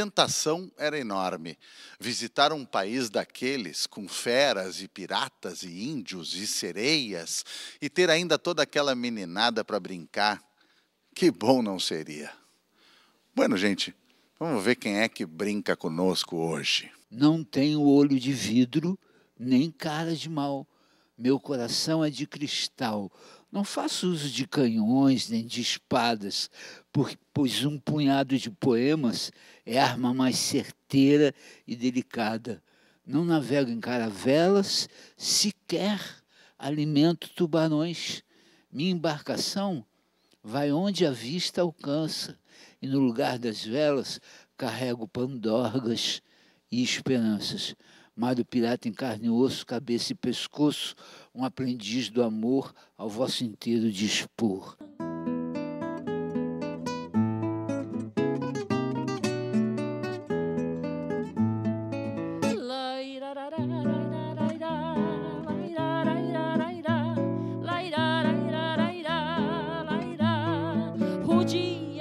tentação era enorme. Visitar um país daqueles, com feras e piratas e índios e sereias, e ter ainda toda aquela meninada para brincar, que bom não seria. Bueno, gente, vamos ver quem é que brinca conosco hoje. Não tenho olho de vidro, nem cara de mal. Meu coração é de cristal não faço uso de canhões nem de espadas, pois um punhado de poemas é a arma mais certeira e delicada. Não navego em caravelas, sequer alimento tubarões. Minha embarcação vai onde a vista alcança, e no lugar das velas carrego pandorgas e esperanças amado pirata em carne e osso, cabeça e pescoço, um aprendiz do amor ao vosso inteiro dispor.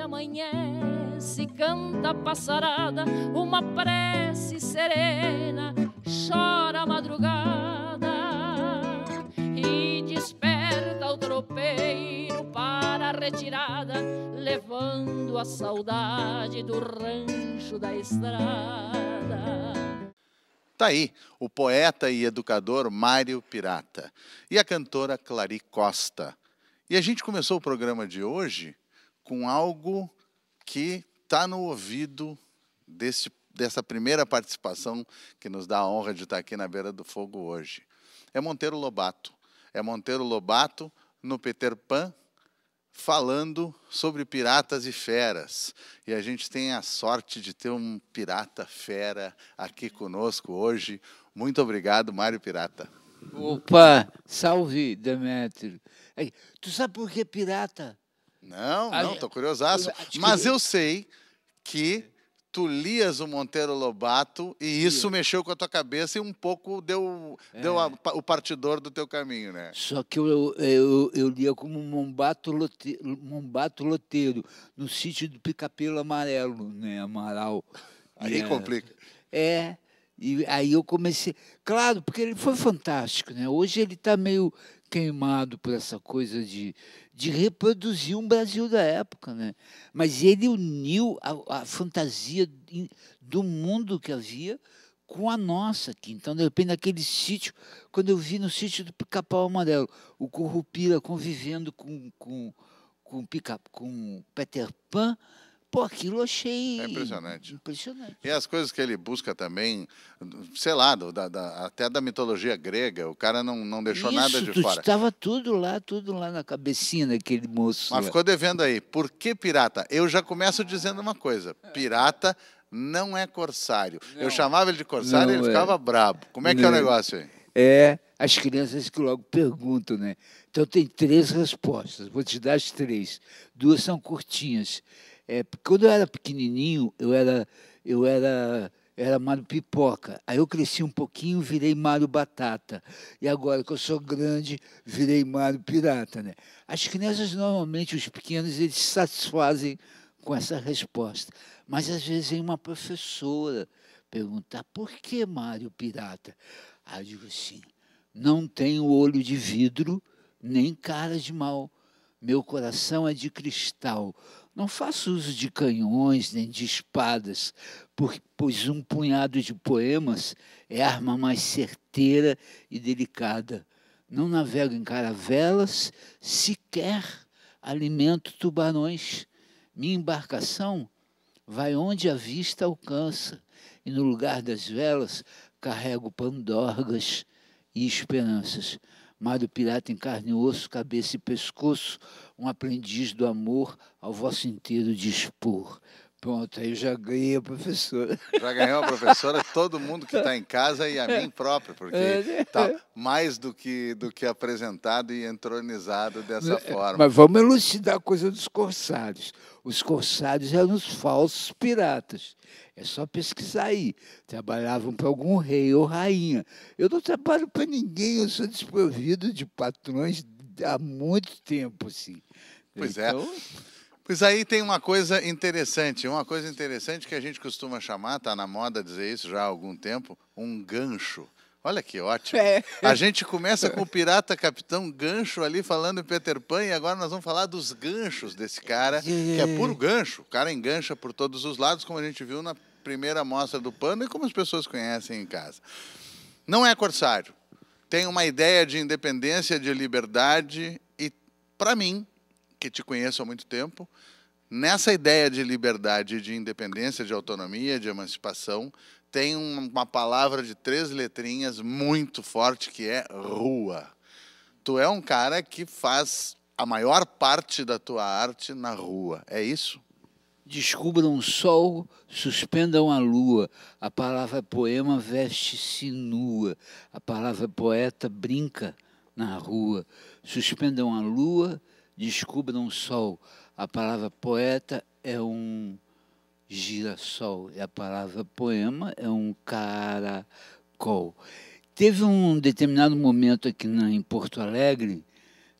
amanhece, canta a passarada, uma prece serena retirada, levando a saudade do rancho da estrada. Tá aí o poeta e educador Mário Pirata e a cantora Clari Costa. E a gente começou o programa de hoje com algo que está no ouvido desse, dessa primeira participação que nos dá a honra de estar tá aqui na beira do fogo hoje. É Monteiro Lobato. É Monteiro Lobato no Peter Pan falando sobre piratas e feras. E a gente tem a sorte de ter um pirata fera aqui conosco hoje. Muito obrigado, Mário Pirata. Opa, salve, Demetrio. Tu sabe por que pirata? Não, não, estou curiosaço. Mas eu sei que tu lias o Monteiro Lobato e isso Lia. mexeu com a tua cabeça e um pouco deu, é. deu a, o partidor do teu caminho, né? Só que eu, eu, eu lia como Mombato Loteiro, Mombato Loteiro no sítio do Picapelo Amarelo, né, Amaral. Aí é, complica. É, e aí eu comecei... Claro, porque ele foi fantástico, né? Hoje ele está meio queimado por essa coisa de, de reproduzir um Brasil da época, né? Mas ele uniu a, a fantasia do mundo que havia com a nossa aqui. Então, de repente, naquele sítio, quando eu vi no sítio do Pica-Pau Amarelo, o Corrupira convivendo com, com, com, com Peter Pan, Pô, aquilo achei. É impressionante. Impressionante. E as coisas que ele busca também, sei lá, da, da, até da mitologia grega, o cara não, não deixou Isso, nada de tu fora. Estava tudo lá, tudo lá na cabecinha daquele moço. Mas lá. ficou devendo aí. Por que pirata? Eu já começo dizendo uma coisa: pirata não é corsário. Não. Eu chamava ele de corsário e ele é. ficava brabo. Como é que é o negócio aí? É as crianças que logo perguntam, né? Então tem três respostas. Vou te dar as três. Duas são curtinhas. É, quando eu era pequenininho, eu era, eu era, era Mário Pipoca. Aí eu cresci um pouquinho, virei Mário Batata. E agora que eu sou grande, virei Mário Pirata, né? As crianças, normalmente, os pequenos, eles satisfazem com essa resposta. Mas, às vezes, vem uma professora perguntar, por que Mário Pirata? Aí eu digo assim, não tenho olho de vidro, nem cara de mal meu coração é de cristal. Não faço uso de canhões nem de espadas, pois um punhado de poemas é arma mais certeira e delicada. Não navego em caravelas, sequer alimento tubarões. Minha embarcação vai onde a vista alcança, e no lugar das velas carrego pandorgas e esperanças. Mário pirata em carne e osso, cabeça e pescoço, um aprendiz do amor ao vosso inteiro dispor. Pronto, aí já ganhei a professora. Já ganhou a professora, todo mundo que está em casa e a mim própria, porque está é, né? mais do que, do que apresentado e entronizado dessa é, forma. Mas vamos elucidar a coisa dos corsários. Os corsários eram os falsos piratas. É só pesquisar aí. Trabalhavam para algum rei ou rainha. Eu não trabalho para ninguém, eu sou desprovido de patrões há muito tempo, assim. Pois é. então, é pois aí tem uma coisa interessante, uma coisa interessante que a gente costuma chamar, está na moda dizer isso já há algum tempo, um gancho. Olha que ótimo. É. A gente começa com o Pirata Capitão Gancho ali falando em Peter Pan e agora nós vamos falar dos ganchos desse cara, é. que é puro gancho. O cara engancha por todos os lados, como a gente viu na primeira mostra do Pano e como as pessoas conhecem em casa. Não é corsário. Tem uma ideia de independência, de liberdade e, para mim, que te conheço há muito tempo, nessa ideia de liberdade, de independência, de autonomia, de emancipação, tem uma palavra de três letrinhas muito forte que é rua. Tu é um cara que faz a maior parte da tua arte na rua, é isso? Descubram o sol, suspendam a lua. A palavra poema veste-se nua. A palavra poeta brinca na rua. Suspendam a lua, descubram um sol. A palavra poeta é um girassol e a palavra poema é um caracol. Teve um determinado momento aqui na, em Porto Alegre,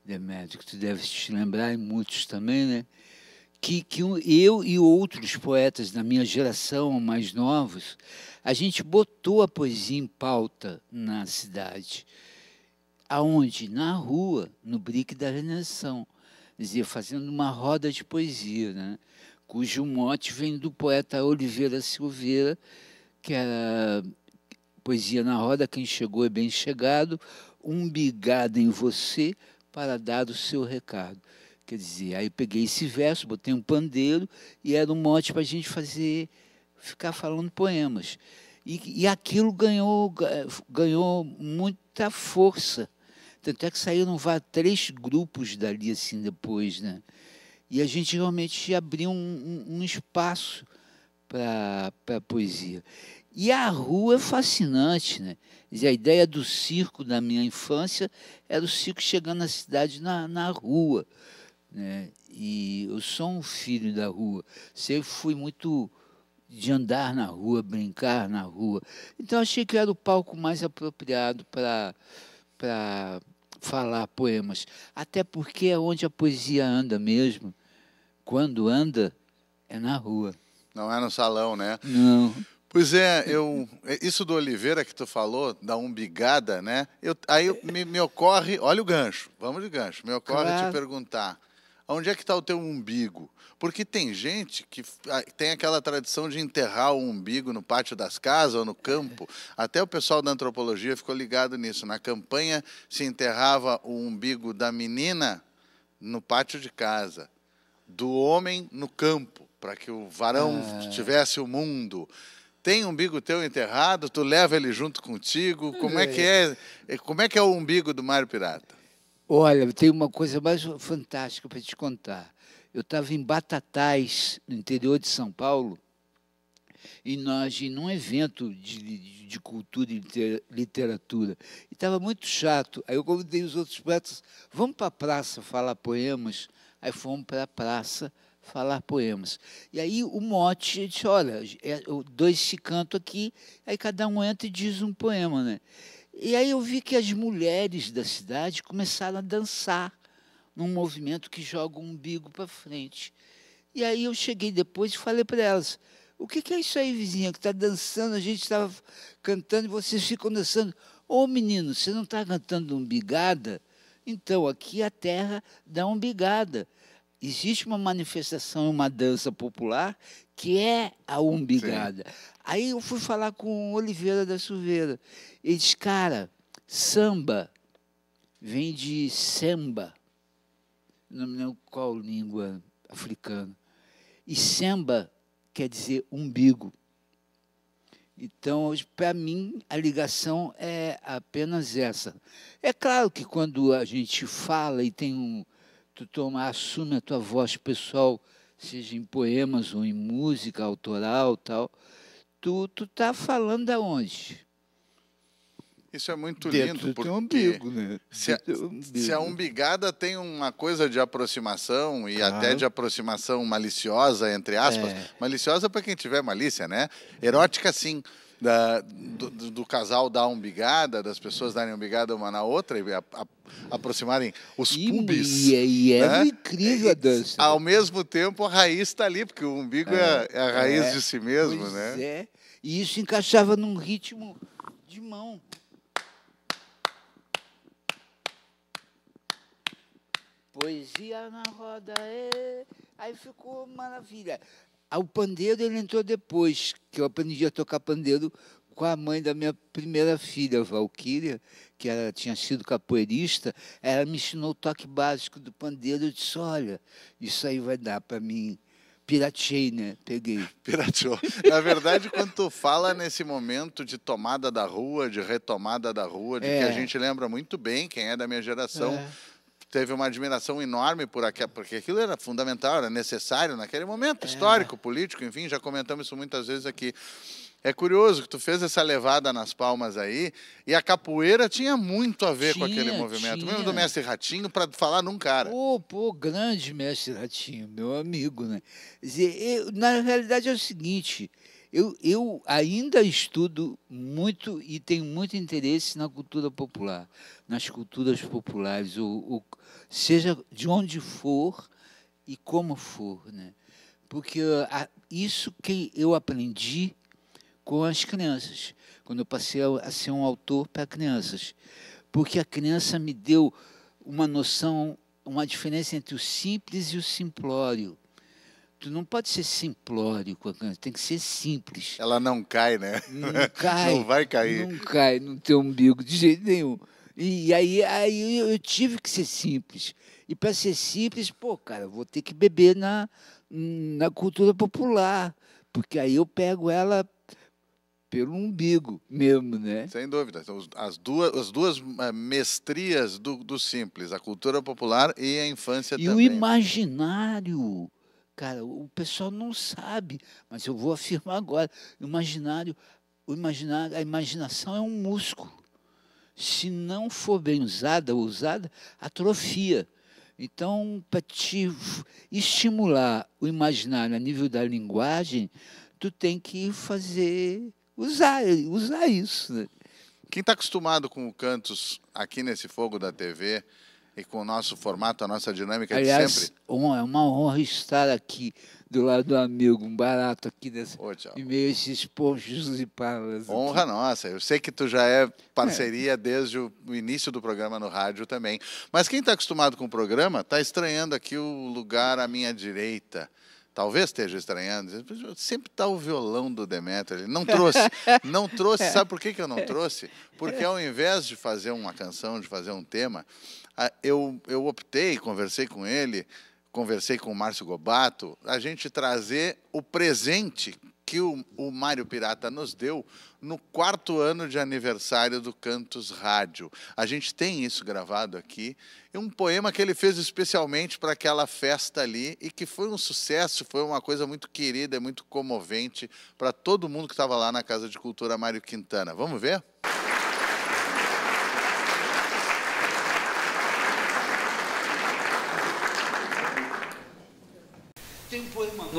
Demétrio, que tu deve te lembrar, e muitos também, né? Que, que eu e outros poetas da minha geração, mais novos, a gente botou a poesia em pauta na cidade. Aonde? Na rua, no brique da Redenção dizia, fazendo uma roda de poesia, né? cujo mote vem do poeta Oliveira Silveira, que era poesia na roda, quem chegou é bem chegado, Um bigado em você para dar o seu recado. Quer dizer, aí eu peguei esse verso, botei um pandeiro e era um mote para a gente fazer, ficar falando poemas. E, e aquilo ganhou, ganhou muita força tanto é que saíram vá, três grupos dali assim depois, né? E a gente realmente abriu um, um, um espaço para a poesia. E a rua é fascinante, né? a ideia do circo da minha infância era o circo chegando na cidade na, na rua. Né? E eu sou um filho da rua. Sempre fui muito de andar na rua, brincar na rua. Então achei que era o palco mais apropriado para para falar poemas, até porque é onde a poesia anda mesmo. Quando anda, é na rua. Não é no salão, né? Não. Pois é, eu é, isso do Oliveira que tu falou, da umbigada, né? Eu, aí me, me ocorre, olha o gancho, vamos de gancho, me ocorre claro. te perguntar, Onde é que está o teu umbigo? Porque tem gente que ah, tem aquela tradição de enterrar o umbigo no pátio das casas ou no campo. Até o pessoal da antropologia ficou ligado nisso. Na campanha se enterrava o umbigo da menina no pátio de casa, do homem no campo, para que o varão ah. tivesse o mundo tem umbigo teu enterrado, tu leva ele junto contigo. Como é que é? Eh, como é que é o umbigo do Mário Pirata? Olha, tem uma coisa mais fantástica para te contar. Eu estava em Batatais, no interior de São Paulo, e nós em um evento de, de cultura e literatura. E estava muito chato. Aí eu convidei os outros poetas, vamos para a praça falar poemas? Aí fomos para a praça falar poemas. E aí o mote, disse, olha, é, é, dois se cantam aqui, aí cada um entra e diz um poema, né? E aí eu vi que as mulheres da cidade começaram a dançar num movimento que joga o umbigo para frente. E aí eu cheguei depois e falei para elas: o que, que, é isso aí, vizinha, que está dançando? A gente estava cantando e vocês ficam dançando. Ô oh, menino, você não está cantando umbigada? Então, aqui a terra dá umbigada. Existe uma manifestação, uma dança popular que é a umbigada. Sim. Aí eu fui falar com Oliveira da Silveira. Ele disse, cara, samba vem de samba. Não me lembro qual língua africana. E samba quer dizer umbigo. Então, para mim, a ligação é apenas essa. É claro que quando a gente fala e tem um. Tu toma, assume a tua voz pessoal, seja em poemas ou em música autoral tal, tu, tu tá falando aonde? Isso é muito Dentro lindo. Porque umbigo, né? se, a, se a, umbigada tem uma coisa de aproximação e claro. até de aproximação maliciosa, entre aspas. É. Maliciosa para quem tiver malícia, né? Erótica, sim da, do, do, casal dar bigada, das pessoas darem bigada uma na outra e a, a, aproximarem os e, pubis. E, é né? e né? é incrível a dança. ao mesmo tempo, a raiz está ali, porque o umbigo é, é, é a raiz é, de si mesmo, né? É. E isso encaixava num ritmo de mão. Poesia na roda, é. aí ficou maravilha. Ah, o pandeiro ele entrou depois, que eu aprendi a tocar pandeiro com a mãe da minha primeira filha, Valquíria, que ela tinha sido capoeirista, ela me ensinou o toque básico do pandeiro. Eu disse, olha, isso aí vai dar para mim. Pirateei, né? Peguei. Pirateou. Na verdade, quando tu fala nesse momento de tomada da rua, de retomada da rua, de é. que a é. gente lembra muito bem, quem é da minha geração, é teve uma admiração enorme por aquilo, porque aquilo era fundamental, era necessário naquele momento, é. histórico, político, enfim, já comentamos isso muitas vezes aqui. É curioso que tu fez essa levada nas palmas aí, e a capoeira tinha muito a ver tinha, com aquele movimento. Tinha. Mesmo do mestre Ratinho, para falar num cara. Pô, pô, grande mestre Ratinho, meu amigo, né? Eu, na realidade é o seguinte, eu, eu ainda estudo muito e tenho muito interesse na cultura popular, nas culturas populares. O, o, seja de onde for e como for, né? Porque ah, isso que eu aprendi com as crianças, quando eu passei a, a ser um autor para crianças, porque a criança me deu uma noção, uma diferença entre o simples e o simplório. Tu não pode ser simplório com a criança, tem que ser simples. Ela não cai, né? Não cai. não vai cair. Não cai no teu umbigo de jeito nenhum. E aí, aí eu tive que ser simples. E para ser simples, pô, cara, vou ter que beber na, na cultura popular, porque aí eu pego ela pelo umbigo mesmo, né? Sem dúvida. Então, as duas, as duas eh, mestrias do, do simples, a cultura popular e a infância e também. E o imaginário. Cara, o pessoal não sabe, mas eu vou afirmar agora. O imaginário, o imaginário, a imaginação é um músculo se não for bem usada ou usada, atrofia. Então, para te estimular o imaginário a nível da linguagem, tu tem que fazer, usar, usar isso. Né? Quem está acostumado com o Cantos aqui nesse Fogo da TV, e com o nosso formato, a nossa dinâmica Aliás, de sempre. Aliás, é uma honra estar aqui do lado do amigo, um barato aqui nesse, Ô, e meio esses ponchos e palas. Honra aqui. nossa. Eu sei que tu já é parceria é. desde o início do programa no rádio também. Mas quem está acostumado com o programa está estranhando aqui o lugar à minha direita talvez esteja estranhando, sempre está o violão do Demetrio. Ele não trouxe, não trouxe. É. Sabe por que, que eu não trouxe? Porque ao invés de fazer uma canção, de fazer um tema, ah, eu, eu optei, conversei com ele, conversei com o Márcio Gobato, a gente trazer o presente que o, o Mário Pirata nos deu no quarto ano de aniversário do Cantos Rádio. A gente tem isso gravado aqui. É um poema que ele fez especialmente para aquela festa ali e que foi um sucesso, foi uma coisa muito querida, muito comovente para todo mundo que estava lá na Casa de Cultura Mário Quintana. Vamos ver?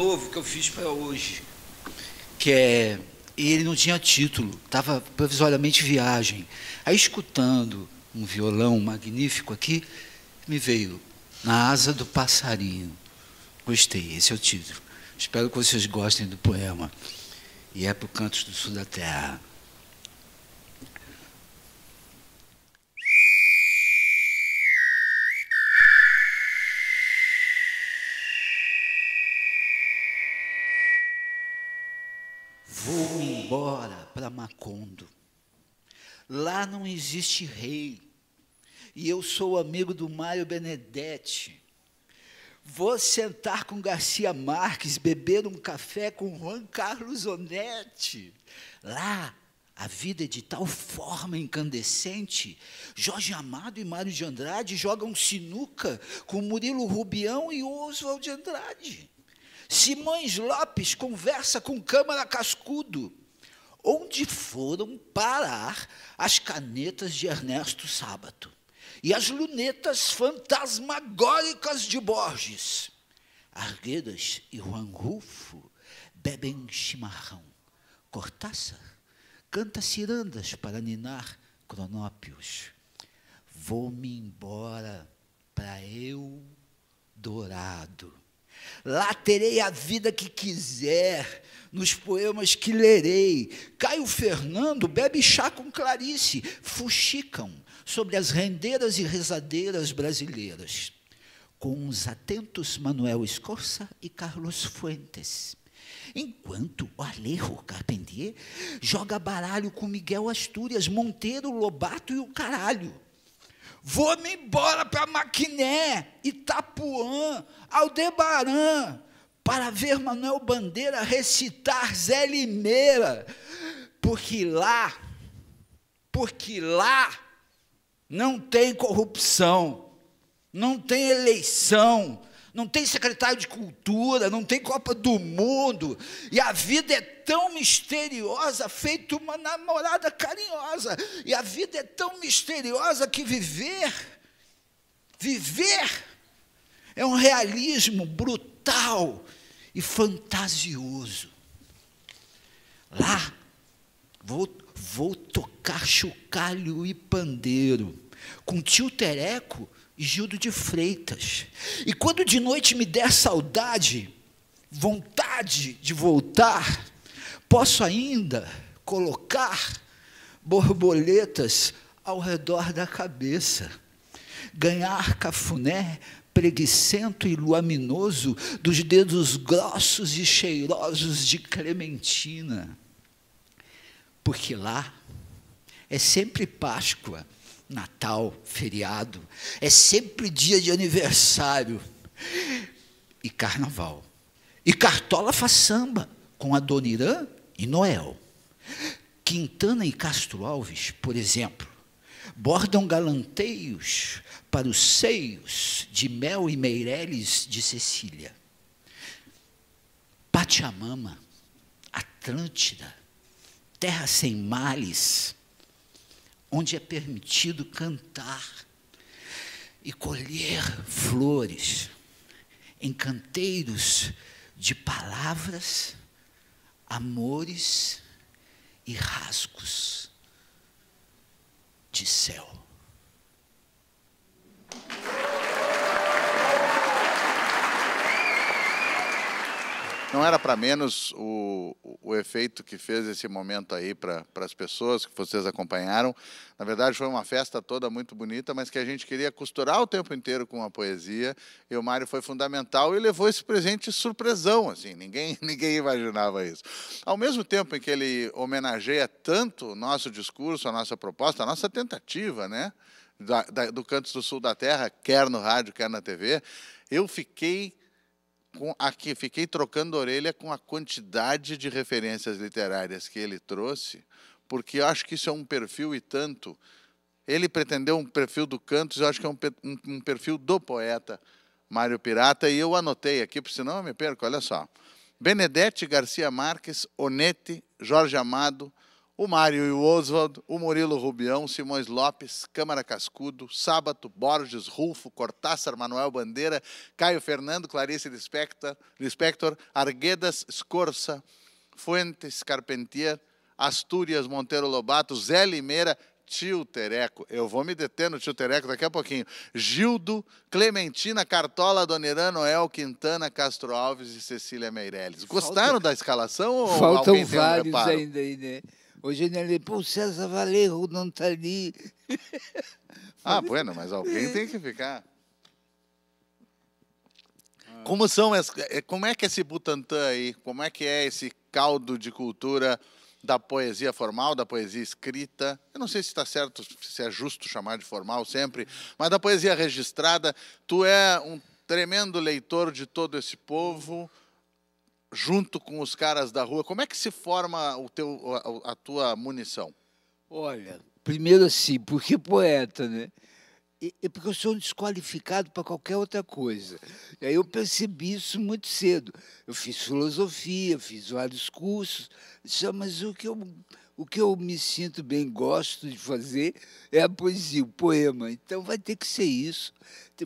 novo que eu fiz para hoje, que é e ele não tinha título, estava provisoriamente viagem. Aí escutando um violão magnífico aqui, me veio na asa do passarinho. Gostei, esse é o título. Espero que vocês gostem do poema. E é para o Cantos do Sul da Terra. para Macondo. Lá não existe rei. E eu sou amigo do Mário Benedetti. Vou sentar com Garcia Marques, beber um café com Juan Carlos Onetti. Lá a vida é de tal forma incandescente. Jorge Amado e Mário de Andrade jogam sinuca com Murilo Rubião e Oswald de Andrade. Simões Lopes conversa com Câmara Cascudo onde foram parar as canetas de Ernesto Sábato e as lunetas fantasmagóricas de Borges. Arguedas e Juan Rufo bebem chimarrão. Cortázar canta cirandas para ninar cronópios. Vou-me embora para eu dourado Lá terei a vida que quiser, nos poemas que lerei. Caio Fernando bebe chá com Clarice, fuxicam sobre as rendeiras e rezadeiras brasileiras, com os atentos Manuel Escorça e Carlos Fuentes. Enquanto o Alejo Carpentier joga baralho com Miguel Astúrias, Monteiro, Lobato e o caralho Vou-me embora para Maquiné, Itapuã, Aldebarã, para ver Manuel Bandeira recitar Zé Limeira, porque lá, porque lá não tem corrupção, não tem eleição, não tem secretário de cultura, não tem Copa do Mundo, e a vida é tão misteriosa, feito uma namorada carinhosa, e a vida é tão misteriosa que viver, viver, é um realismo brutal e fantasioso. Lá, vou, vou tocar chocalho e pandeiro, com tio Tereco Gildo de Freitas. E quando de noite me der saudade, vontade de voltar, posso ainda colocar borboletas ao redor da cabeça, ganhar cafuné preguiçento e luminoso dos dedos grossos e cheirosos de Clementina. Porque lá é sempre Páscoa Natal, feriado, é sempre dia de aniversário. E carnaval. E Cartola faz samba com Adonirã e Noel. Quintana e Castro Alves, por exemplo, bordam galanteios para os seios de Mel e Meireles de Cecília. Pachamama, Atlântida, terra sem males, onde é permitido cantar e colher flores em canteiros de palavras, amores e rasgos de céu. Não era para menos o, o efeito que fez esse momento aí para as pessoas que vocês acompanharam. Na verdade, foi uma festa toda muito bonita, mas que a gente queria costurar o tempo inteiro com a poesia. E o Mário foi fundamental e levou esse presente surpresão, assim. Ninguém, ninguém imaginava isso. Ao mesmo tempo em que ele homenageia tanto o nosso discurso, a nossa proposta, a nossa tentativa, né? Da, da, do Cantos do Sul da Terra, quer no rádio, quer na TV, eu fiquei com aqui fiquei trocando orelha com a quantidade de referências literárias que ele trouxe, porque eu acho que isso é um perfil e tanto. Ele pretendeu um perfil do Cantos, eu acho que é um, um, um perfil do poeta Mário Pirata, e eu anotei aqui, porque senão eu me perco, olha só. Benedetti Garcia Marques, Onete, Jorge Amado, o Mário e o Oswald, o Murilo Rubião, Simões Lopes, Câmara Cascudo, Sábato, Borges, Rulfo, Cortázar, Manuel Bandeira, Caio Fernando, Clarice Lispector, Lispector Arguedas, Escorça, Fuentes, Carpentier, Astúrias, Monteiro Lobato, Zé Limeira, Tio Tereco. Eu vou me deter no Tio Tereco daqui a pouquinho. Gildo, Clementina, Cartola, Donerano, Noel, Quintana, Castro Alves e Cecília Meirelles. Gostaram Falta... da escalação ou Faltam alguém vários um ainda aí, né? O generalito, pô, César Valerro não está ali. ah, bueno, mas alguém tem que ficar. Ah. Como são as, é, como é que é esse Butantã aí? Como é que é esse caldo de cultura da poesia formal, da poesia escrita? Eu não sei se está certo, se é justo chamar de formal sempre, mas da poesia registrada, tu é um tremendo leitor de todo esse povo junto com os caras da rua? Como é que se forma o teu, a, a tua munição? Olha, primeiro assim, porque poeta, né? é porque eu sou um desqualificado para qualquer outra coisa. E aí eu percebi isso muito cedo. Eu fiz filosofia, fiz vários cursos, mas o que eu, o que eu me sinto bem, gosto de fazer é a poesia, o poema. Então vai ter que ser isso.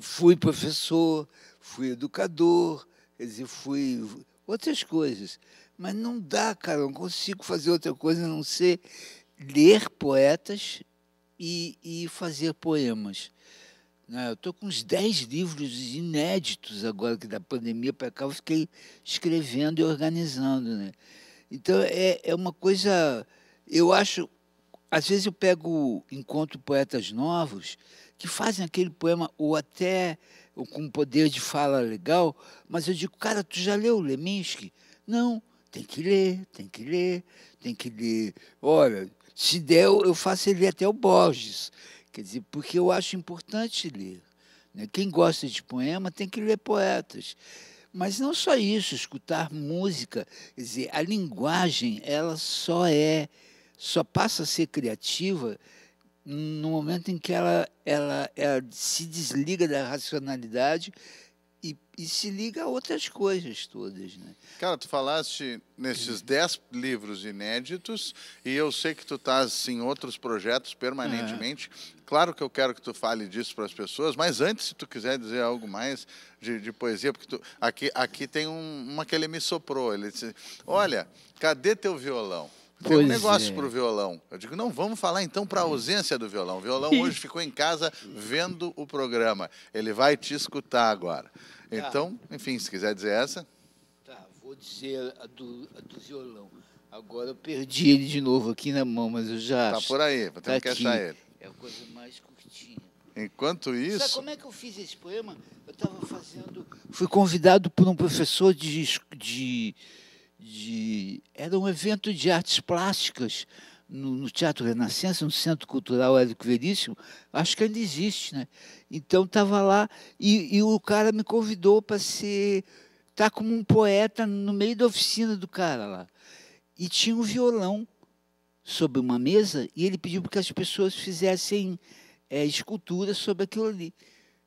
Fui professor, fui educador, quer dizer, fui outras coisas. Mas não dá, cara, não consigo fazer outra coisa a não ser ler poetas e, e fazer poemas. Né? Eu estou com uns 10 livros inéditos agora que da pandemia para cá eu fiquei escrevendo e organizando. Né? Então é, é uma coisa. Eu acho. Às vezes eu pego, encontro poetas novos que fazem aquele poema, ou até ou com poder de fala legal, mas eu digo, cara, tu já leu Leminski? Não, tem que ler, tem que ler, tem que ler. Olha, se der, eu faço ele até o Borges, quer dizer, porque eu acho importante ler. Né? Quem gosta de poema tem que ler poetas. Mas não só isso, escutar música, quer dizer, a linguagem, ela só é, só passa a ser criativa no momento em que ela, ela, ela se desliga da racionalidade e, e, se liga a outras coisas todas, né? Cara, tu falaste nesses uhum. dez livros inéditos e eu sei que tu estás em outros projetos permanentemente. É. Claro que eu quero que tu fale disso para as pessoas, mas antes, se tu quiser dizer algo mais de, de poesia, porque tu, aqui, aqui tem um, uma que ele me soprou. Ele disse, uhum. olha, cadê teu violão? Tem pois um negócio é. para o violão. Eu digo, não, vamos falar então para a ausência do violão. O violão hoje ficou em casa vendo o programa. Ele vai te escutar agora. Tá. Então, enfim, se quiser dizer essa. Tá, vou dizer a do, a do violão. Agora eu perdi ele de novo aqui na mão, mas eu já. Tá por aí, vou ter tá que aqui. achar ele. É a coisa mais curtinha. Enquanto isso. Sabe como é que eu fiz esse poema? Eu estava fazendo. Fui convidado por um professor de, de de era um evento de artes plásticas no, no, Teatro Renascença, no Centro Cultural Érico Veríssimo, acho que ainda existe, né? Então estava lá e, e, o cara me convidou para ser tá como um poeta no meio da oficina do cara lá. E tinha um violão sobre uma mesa e ele pediu para que as pessoas fizessem é, esculturas sobre aquilo ali.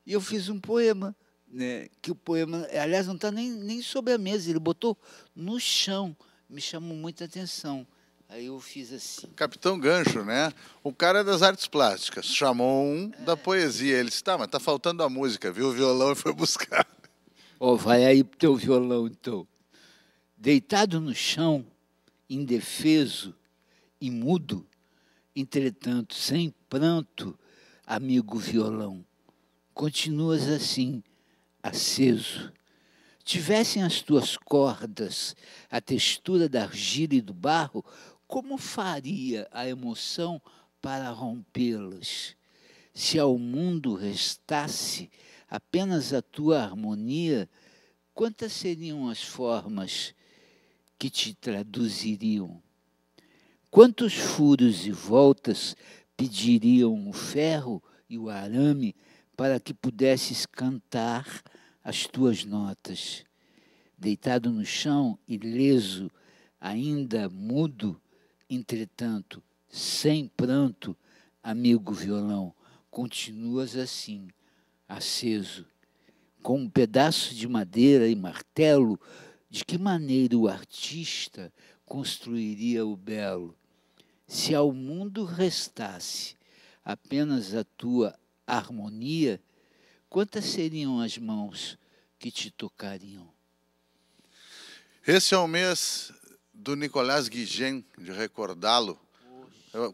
E eu fiz um poema né, que o poema, aliás, não está nem, nem sobre a mesa, ele botou no chão, me chamou muita atenção. Aí eu fiz assim. Capitão Gancho, né? O cara é das artes plásticas. Chamou um é. da poesia. Ele disse: tá, mas tá faltando a música, viu o violão e foi buscar. oh, vai aí pro teu violão, então. Deitado no chão, indefeso e mudo, entretanto, sem pranto, amigo violão, continuas assim aceso, tivessem as tuas cordas a textura da argila e do barro, como faria a emoção para rompê-las? Se ao mundo restasse apenas a tua harmonia, quantas seriam as formas que te traduziriam? Quantos furos e voltas pediriam o ferro e o arame para que pudesses cantar as tuas notas. Deitado no chão, ileso, ainda mudo, entretanto, sem pranto, amigo violão, continuas assim, aceso. Com um pedaço de madeira e martelo, de que maneira o artista construiria o belo? Se ao mundo restasse apenas a tua harmonia, quantas seriam as mãos que te tocariam? Esse é o mês do Nicolás Guigen, de recordá-lo,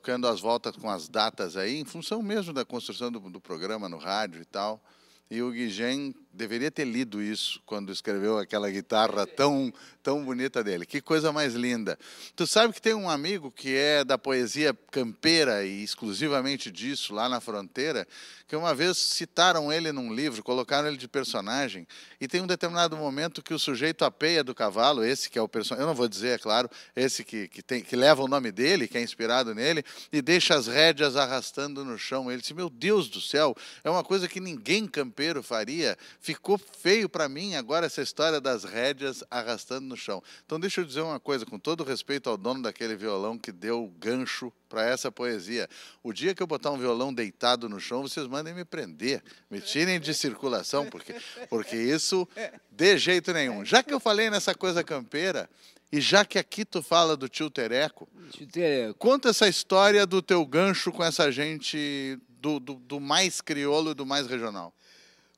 ando as voltas com as datas aí, em função mesmo da construção do, do programa no rádio e tal. E o Guigen deveria ter lido isso quando escreveu aquela guitarra tão, tão bonita dele. Que coisa mais linda. Tu sabe que tem um amigo que é da poesia campeira e exclusivamente disso, lá na fronteira, que uma vez citaram ele num livro, colocaram ele de personagem, e tem um determinado momento que o sujeito apeia do cavalo, esse que é o personagem, eu não vou dizer, é claro, esse que, que, tem, que leva o nome dele, que é inspirado nele, e deixa as rédeas arrastando no chão. Ele disse, meu Deus do céu, é uma coisa que ninguém campeiro faria, ficou feio para mim agora essa história das rédeas arrastando no chão. Então deixa eu dizer uma coisa, com todo respeito ao dono daquele violão que deu gancho para essa poesia. O dia que eu botar um violão deitado no chão, vocês mandem me prender, me tirem de circulação, porque, porque isso de jeito nenhum. Já que eu falei nessa coisa campeira, e já que aqui tu fala do tio Tereco, tio Tereco. conta essa história do teu gancho com essa gente do, do, do mais crioulo e do mais regional.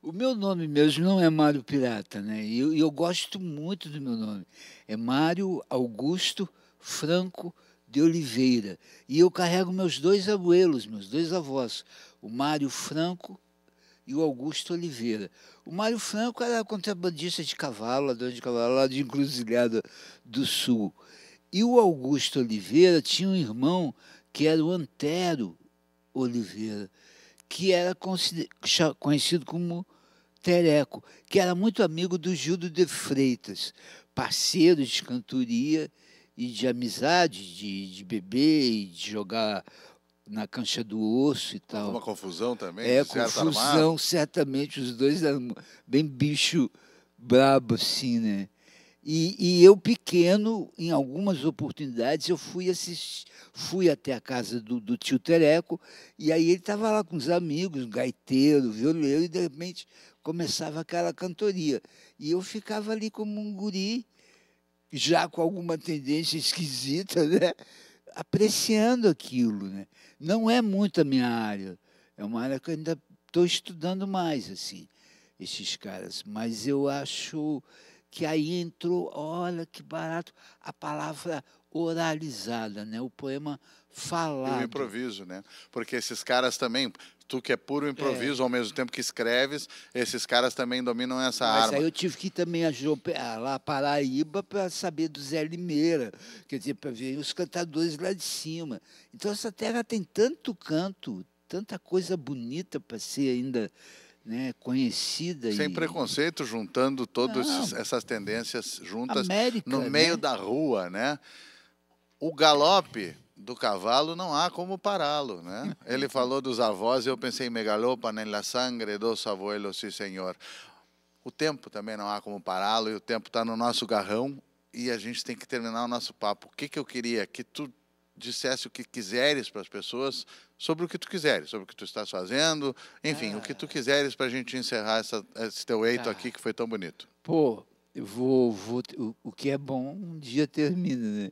O meu nome mesmo não é Mário Pirata, né? E eu, eu, gosto muito do meu nome. É Mário Augusto Franco de Oliveira. E eu carrego meus dois abuelos, meus dois avós, o Mário Franco e o Augusto Oliveira. O Mário Franco era contrabandista de cavalo, ladrão de cavalo, lá de Encruzilhada do Sul. E o Augusto Oliveira tinha um irmão que era o Antero Oliveira, que era conhecido como Tereco, que era muito amigo do Gildo de Freitas, parceiro de cantoria e de amizade, de, de beber e de jogar na cancha do osso e tal. Uma confusão também? É, confusão, armado. certamente. Os dois eram bem bicho brabo, assim, né? E, e, eu, pequeno, em algumas oportunidades, eu fui assistir, fui até a casa do, do tio Tereco, e aí ele estava lá com os amigos, um gaiteiro, um violeiro, e de repente começava aquela cantoria. E eu ficava ali como um guri, já com alguma tendência esquisita, né? apreciando aquilo. Né? Não é muito a minha área, é uma área que eu ainda estou estudando mais, assim, esses caras. Mas eu acho que aí entrou, olha que barato, a palavra oralizada, né? o poema falado. O improviso, né? Porque esses caras também, tu que é puro improviso é. ao mesmo tempo que escreves, esses caras também dominam essa Mas arma. Aí eu tive que ir também a lá Paraíba para saber do Zé Limeira, quer dizer, para ver os cantadores lá de cima. Então essa terra tem tanto canto, tanta coisa bonita para ser ainda né, conhecida. Sem e... preconceito, juntando todas essas tendências juntas América, no meio né? da rua, né? O galope do cavalo não há como pará-lo, né? Ele falou dos avós e eu pensei em Megalopan, né, la sangre dos abuelos, sim senhor. O tempo também não há como pará-lo e o tempo está no nosso garrão e a gente tem que terminar o nosso papo. O que, que eu queria? Que tu dissesse o que quiseres para as pessoas sobre o que tu quiseres, sobre o que tu estás fazendo, enfim, ah. o que tu quiseres para a gente encerrar essa, esse teu eito ah. aqui que foi tão bonito. Pô, vou, vou, o, o que é bom um dia termina, né?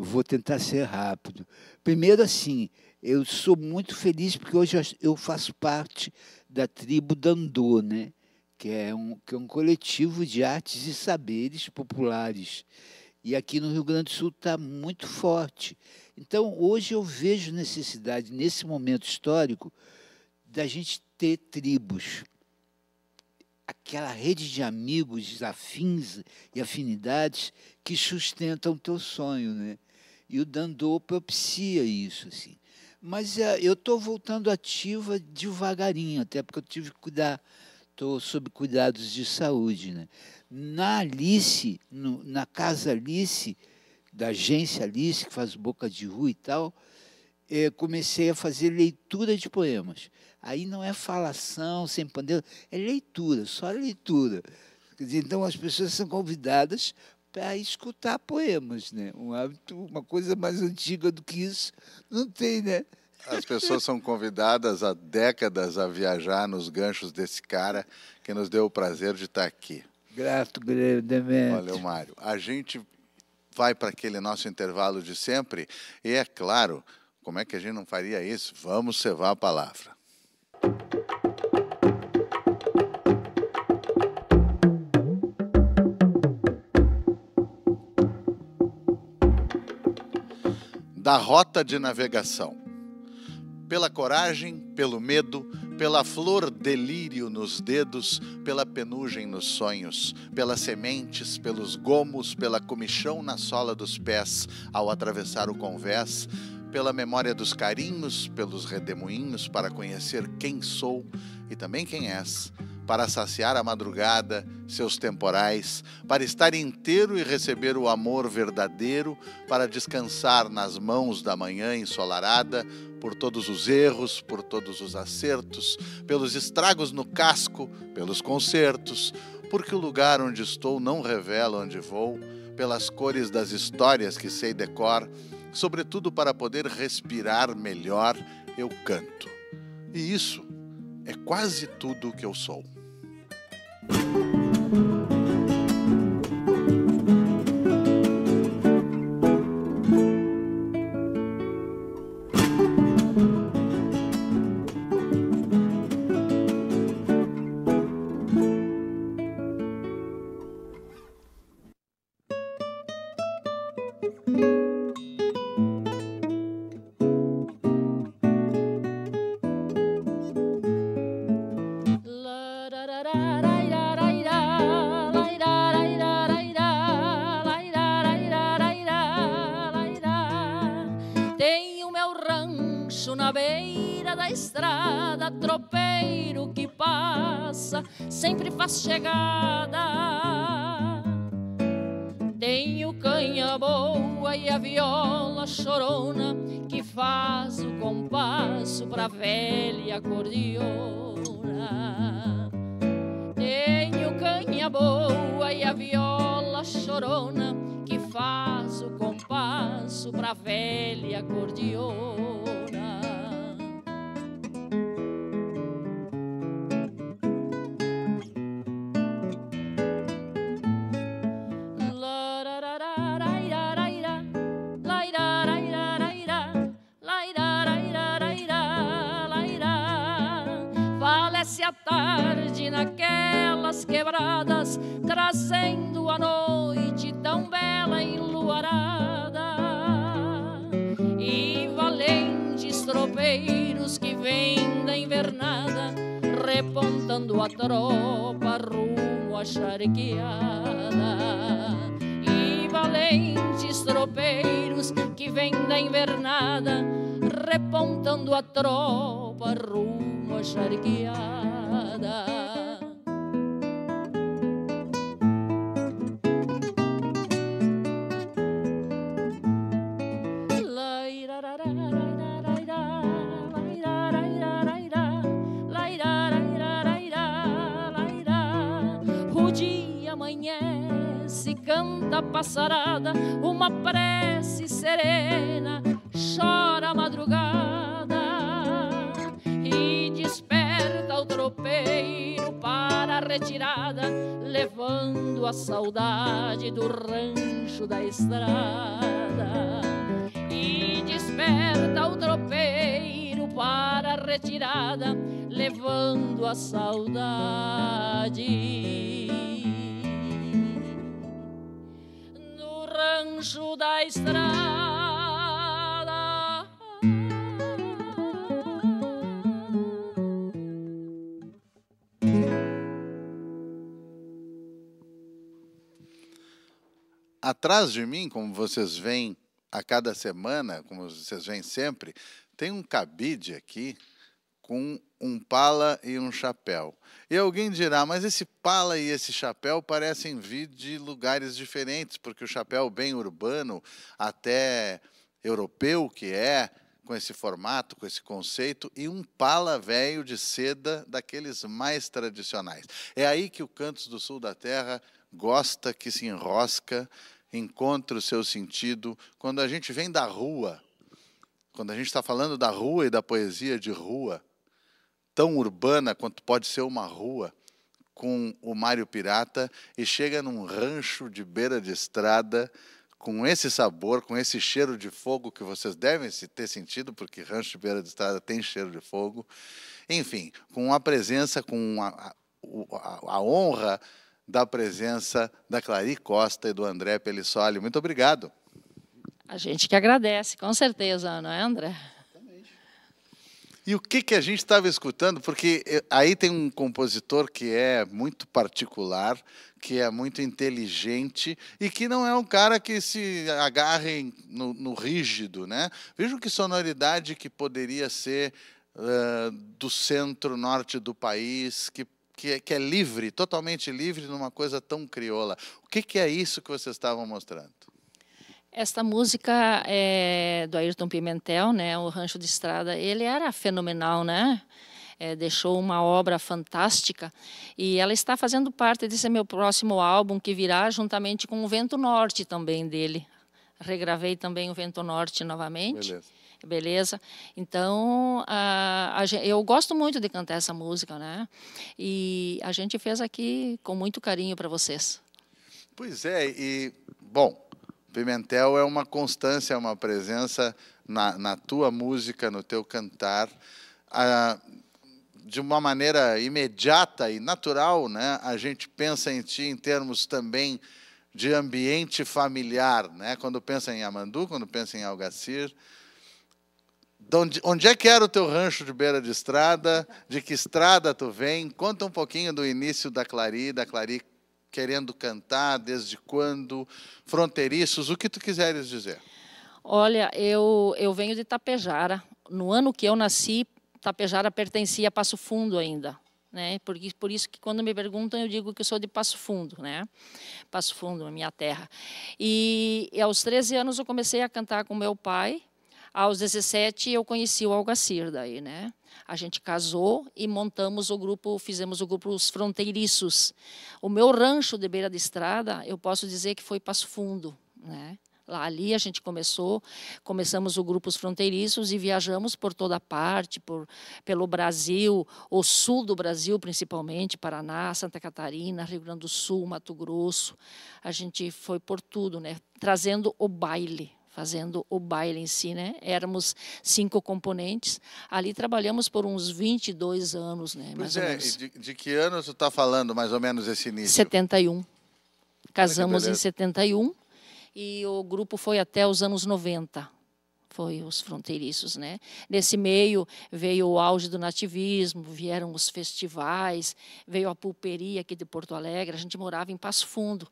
Vou tentar ser rápido. Primeiro, assim, eu sou muito feliz porque hoje eu faço parte da tribo Dandô, né? que, é um, que é um coletivo de artes e saberes populares. E aqui no Rio Grande do Sul está muito forte. Então, hoje eu vejo necessidade, nesse momento histórico, da gente ter tribos. Aquela rede de amigos, afins e afinidades que sustentam o teu sonho, né? E o Dandô propicia isso, assim. Mas é, eu estou voltando ativa devagarinho, até porque eu tive que cuidar, estou sob cuidados de saúde. Né? Na Alice, no, na casa Alice, da agência Alice, que faz boca de rua e tal, é, comecei a fazer leitura de poemas. Aí não é falação, sem pandeiro, é leitura, só leitura. então as pessoas são convidadas para escutar poemas, né? Um hábito, uma coisa mais antiga do que isso não tem, né? As pessoas são convidadas há décadas a viajar nos ganchos desse cara que nos deu o prazer de estar aqui. Grato, grandemente. Valeu, Mário. A gente vai para aquele nosso intervalo de sempre e, é claro, como é que a gente não faria isso? Vamos cevar a palavra. da rota de navegação. Pela coragem, pelo medo, pela flor delírio nos dedos, pela penugem nos sonhos, pelas sementes, pelos gomos, pela comichão na sola dos pés ao atravessar o convés, pela memória dos carinhos, pelos redemoinhos para conhecer quem sou e também quem és, para saciar a madrugada, seus temporais, para estar inteiro e receber o amor verdadeiro, para descansar nas mãos da manhã ensolarada, por todos os erros, por todos os acertos, pelos estragos no casco, pelos concertos, porque o lugar onde estou não revela onde vou, pelas cores das histórias que sei decor, sobretudo para poder respirar melhor, eu canto. E isso é quase tudo o que eu sou. thank you chegada. Tenho canha boa e a viola chorona que faz o compasso pra velha acordeona. Tenho canha boa e a viola chorona que faz o compasso pra velha acordeona. janelas quebradas, trazendo a noite tão bela enluarada. E valentes tropeiros que vêm da invernada, repontando a tropa rumo à charqueada valentes tropeiros que vêm da invernada, repontando a tropa rumo à charqueada. da passarada, uma prece serena, chora a madrugada e desperta o tropeiro para a retirada, levando a saudade do rancho da estrada. E desperta o tropeiro para a retirada, levando a saudade estrada. Atrás de mim, como vocês veem a cada semana, como vocês veem sempre, tem um cabide aqui com um pala e um chapéu. E alguém dirá, mas esse pala e esse chapéu parecem vir de lugares diferentes, porque o chapéu bem urbano, até europeu que é, com esse formato, com esse conceito, e um pala velho de seda daqueles mais tradicionais. É aí que o Cantos do Sul da Terra gosta que se enrosca, encontra o seu sentido. Quando a gente vem da rua, quando a gente está falando da rua e da poesia de rua, tão urbana quanto pode ser uma rua com o Mário Pirata e chega num rancho de beira de estrada com esse sabor, com esse cheiro de fogo que vocês devem ter sentido, porque rancho de beira de estrada tem cheiro de fogo. Enfim, com a presença, com a, a, a honra da presença da Clari Costa e do André Pelissoli. Muito obrigado. A gente que agradece, com certeza, não é, André? E o que, que a gente estava escutando? Porque eh, aí tem um compositor que é muito particular, que é muito inteligente e que não é um cara que se agarre no, no rígido, né? Vejam que sonoridade que poderia ser uh, do centro-norte do país, que que é, que é livre, totalmente livre, numa coisa tão crioula. O que, que é isso que vocês estavam mostrando? Esta música é do Ayrton Pimentel, né? O Rancho de Estrada. Ele era fenomenal, né? É, deixou uma obra fantástica e ela está fazendo parte desse meu próximo álbum que virá juntamente com o Vento Norte também dele. Regravei também o Vento Norte novamente. Beleza. Beleza? Então, a, a, eu gosto muito de cantar essa música, né? E a gente fez aqui com muito carinho para vocês. Pois é, e, bom, Pimentel é uma constância, é uma presença na, na tua música, no teu cantar, de uma maneira imediata e natural, né? A gente pensa em ti em termos também de ambiente familiar, né? Quando pensa em Amandu, quando pensa em Algacir, onde, onde é que era o teu rancho de beira de estrada? De que estrada tu vem? Conta um pouquinho do início da Clari, da Clari querendo cantar, desde quando, fronteiriços, o que tu quiseres dizer. Olha, eu, eu venho de Tapejara. No ano que eu nasci, Tapejara pertencia a Passo Fundo ainda. Né? Por, por isso que quando me perguntam, eu digo que eu sou de Passo Fundo, né? Passo Fundo, a minha terra. E, e aos 13 anos eu comecei a cantar com meu pai. Aos 17 eu conheci o Algacir daí, né? A gente casou e montamos o grupo, fizemos o grupo Os Fronteiriços. O meu rancho de beira de estrada, eu posso dizer que foi Passo Fundo, né? Lá ali a gente começou, começamos o grupo Os Fronteiriços e viajamos por toda parte, por, pelo Brasil, o sul do Brasil principalmente, Paraná, Santa Catarina, Rio Grande do Sul, Mato Grosso. A gente foi por tudo, né? Trazendo o baile, fazendo o baile em si, né? Éramos cinco componentes. Ali trabalhamos por uns 22 anos, né? Pois é, de, de, que anos você está falando, mais ou menos, esse início? 71. Casamos em 71 e o grupo foi até os anos 90 foi os fronteiriços, né? Nesse meio veio o auge do nativismo, vieram os festivais, veio a pulperia aqui de Porto Alegre, a gente morava em Passo Fundo.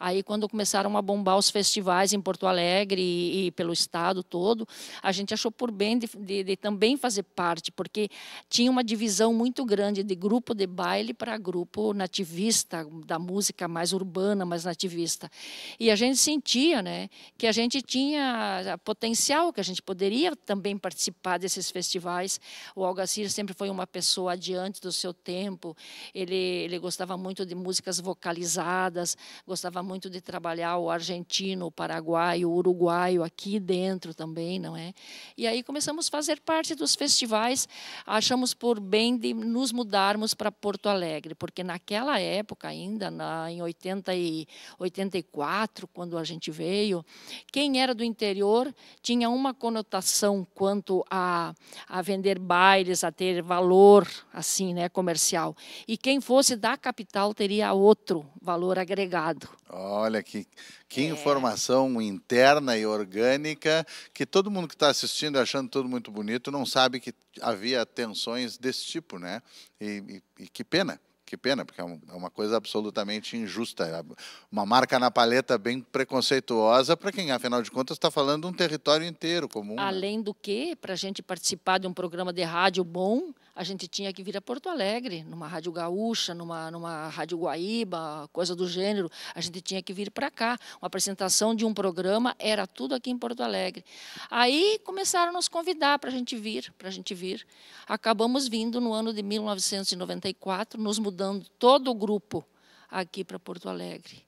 Aí quando começaram a bombar os festivais em Porto Alegre e, e pelo estado todo, a gente achou por bem de, de, de também fazer parte, porque tinha uma divisão muito grande de grupo de baile para grupo nativista, da música mais urbana, mais nativista. E a gente sentia, né, que a gente tinha potencial, que a gente poderia também participar desses festivais. O Algacir sempre foi uma pessoa adiante do seu tempo, ele, ele gostava muito de músicas vocalizadas, gostava muito de trabalhar o argentino, o paraguaio, o uruguaio aqui dentro também, não é? E aí começamos a fazer parte dos festivais, achamos por bem de nos mudarmos para Porto Alegre, porque naquela época ainda, na, em 80 e 84, quando a gente veio, quem era do interior tinha uma conotação quanto a, a vender bailes, a ter valor assim, né, comercial. E quem fosse da capital teria outro valor agregado. Olha que, que é. informação interna e orgânica que todo mundo que está assistindo, achando tudo muito bonito, não sabe que havia tensões desse tipo, né? e, e, e que pena que pena, porque é, é uma coisa absolutamente injusta. É uma marca na paleta bem preconceituosa para quem, afinal de contas, está falando de um território inteiro comum. Né? Além do que, para a gente participar de um programa de rádio bom, a gente tinha que vir a Porto Alegre, numa rádio gaúcha, numa, numa rádio Guaíba, coisa do gênero. A gente tinha que vir para cá. Uma apresentação de um programa era tudo aqui em Porto Alegre. Aí começaram a nos convidar para a gente vir, para a gente vir. Acabamos vindo no ano de 1994, nos mudamos convidando todo o grupo aqui para Porto Alegre.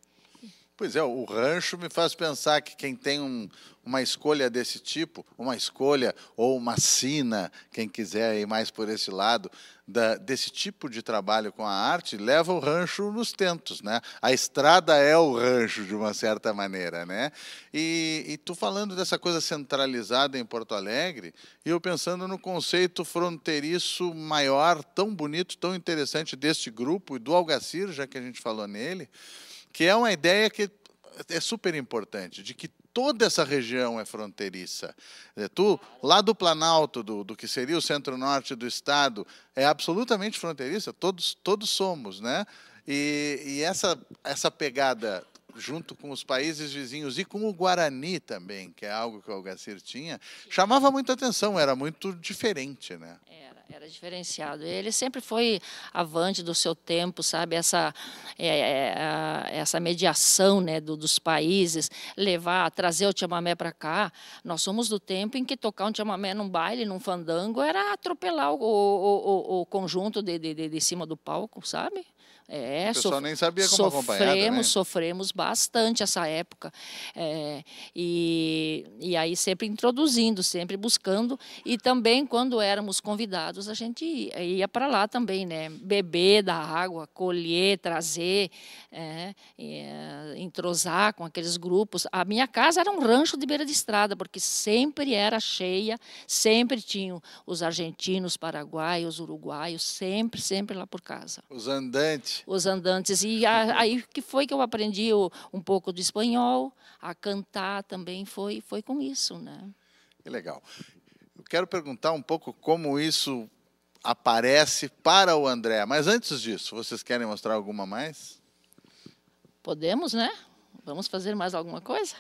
Pois é, o rancho me faz pensar que quem tem um, uma escolha desse tipo, uma escolha ou uma sina, quem quiser ir mais por esse lado, da, desse tipo de trabalho com a arte, leva o rancho nos tentos, né? A estrada é o rancho, de uma certa maneira, né? E, e tu falando dessa coisa centralizada em Porto Alegre, e eu pensando no conceito fronteiriço maior, tão bonito, tão interessante deste grupo, e do Algacir, já que a gente falou nele, que é uma ideia que é super importante, de que toda essa região é fronteiriça. É, tu, lá do Planalto, do, do que seria o centro-norte do estado, é absolutamente fronteiriça, todos, todos somos, né? E, e essa, essa pegada junto com os países vizinhos e com o Guarani também, que é algo que o Algacir tinha, chamava muita atenção, era muito diferente, né? Era, era diferenciado. Ele sempre foi avante do seu tempo, sabe? Essa, é, é, essa mediação né, do, dos países, levar, trazer o chamamé para cá. Nós somos do tempo em que tocar um chamamé num baile, num fandango, era atropelar o, o, o, o conjunto de, de, de, de cima do palco, sabe? É, o sof... nem sabia como sofremos, acompanhar. Sofremos, né? sofremos bastante essa época. É, e, e aí sempre introduzindo, sempre buscando. E também, quando éramos convidados, a gente ia, ia para lá também, né? Beber da água, colher, trazer, é, é, entrosar com aqueles grupos. A minha casa era um rancho de beira de estrada, porque sempre era cheia, sempre tinham os argentinos, paraguaios, uruguaios, sempre, sempre lá por casa. Os andantes. Os andantes. E a, aí que foi que eu aprendi o, um pouco do espanhol, a cantar também foi, foi com isso. Né? Que legal. Eu quero perguntar um pouco como isso aparece para o André. Mas antes disso, vocês querem mostrar alguma mais? Podemos, né? Vamos fazer mais alguma coisa?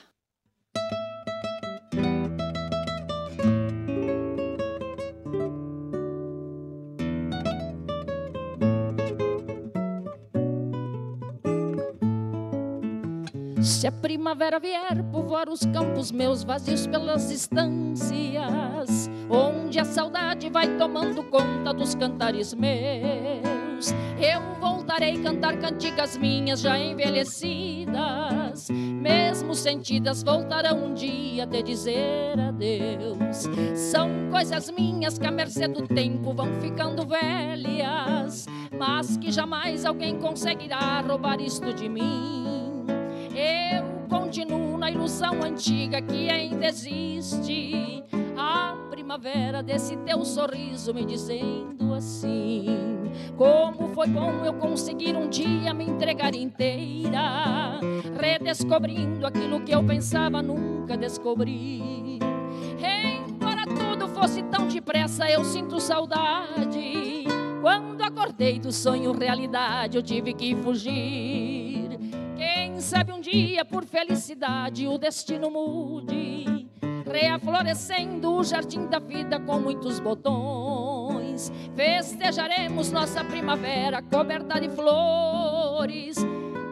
Se a é primavera vier, povoar os campos meus vazios pelas estâncias, onde a saudade vai tomando conta dos cantares meus. Eu voltarei cantar cantigas minhas já envelhecidas, mesmo sentidas, voltarão um dia de dizer adeus. São coisas minhas que à mercê do tempo vão ficando velhas, mas que jamais alguém conseguirá roubar isto de mim eu continuo na ilusão antiga que ainda existe. A primavera desse teu sorriso me dizendo assim: Como foi bom eu conseguir um dia me entregar inteira, redescobrindo aquilo que eu pensava nunca descobrir. Embora tudo fosse tão depressa, eu sinto saudade. Quando acordei do sonho realidade, eu tive que fugir. Quem sabe um dia, por felicidade, o destino mude, reaflorescendo o jardim da vida com muitos botões. Festejaremos nossa primavera coberta de flores